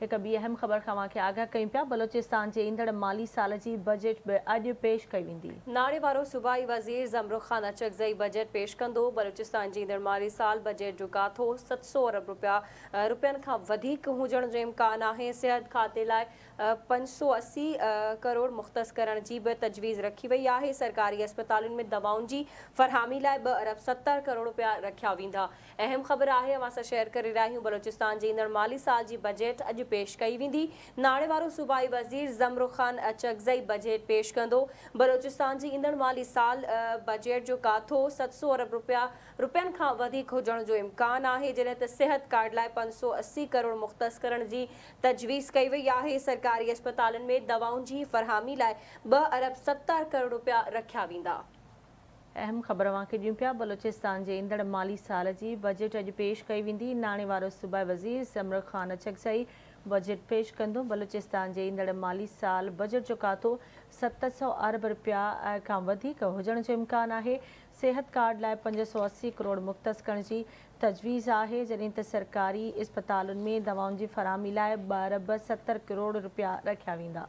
हिक ॿी अहम ख़बर खां अव्हांखे आगाह कयूं पिया बलोचिस्तान जे ईंदड़ माली साल जी बजट बि अॼु पेश कई वेंदी नारे सूबाई वज़ीर ज़मरुख ख़ान अचकज़ई बजट पेश कंदो बलोचिस्तान जी ईंदड़ माली साल बजट जो काथो सत सौ अरब रुपया रुपियनि खां वधीक जो इम्कान है सेहत खाते लाइ पंज सौ असी करोड़ मुख्त करण की बि तजवीज़ रखी वही है सरकारी अस्पताल में दवाओं की फरहमी लाइ ॿ अरब सतरि करोड़ रुपया रखा वेंदा अहम ख़बर आहे असां शेयर करे रहिया आहियूं बलोचिस्तान जी ईंदड़ माली साल जी बजट अॼु पेश कई वेंदी नाणे वारो सूबाई वज़ीर जमरुखान अचगज़ई बजट पेश कंदो बलोचिस्तान जी माली साल बजट जो काथो सत सौ अरब रुपया रुपियनि खां वधीक जो इम्कान है जैसे त कार्ड लाइ पंज सौ असी करोड़ मुख्त करण जी तजवीज़ कई वई है सरकारी अस्पताल में दवाओं की फरहमी लाइ ॿ अरब सतरि करोड़ रुपया रखा वेंदा अहम ख़बर अव्हांखे ॾियूं पिया बलोचिस्तान जे ईंदड़ माली साल जी बजट अॼु पेश कई वेंदी नाणे वारो सूबा वज़ीर समर ख़ान ई बजट पेश कंदो बलोचिस्तान जे ईंदड़ माली साल बजट जो खातो सत सौ अरब रुपया खां वधीक हुजण जो इम्कानु आहे सिहत कार्ड लाइ पंज सौ असी करोड़ मुख़्तसि करण जी तजवीज़ आहे जॾहिं त सरकारी अस्पतालुनि में दवाउनि जी फरहमी लाइ ॿ अरब सतरि करोड़ रुपया रखिया वेंदा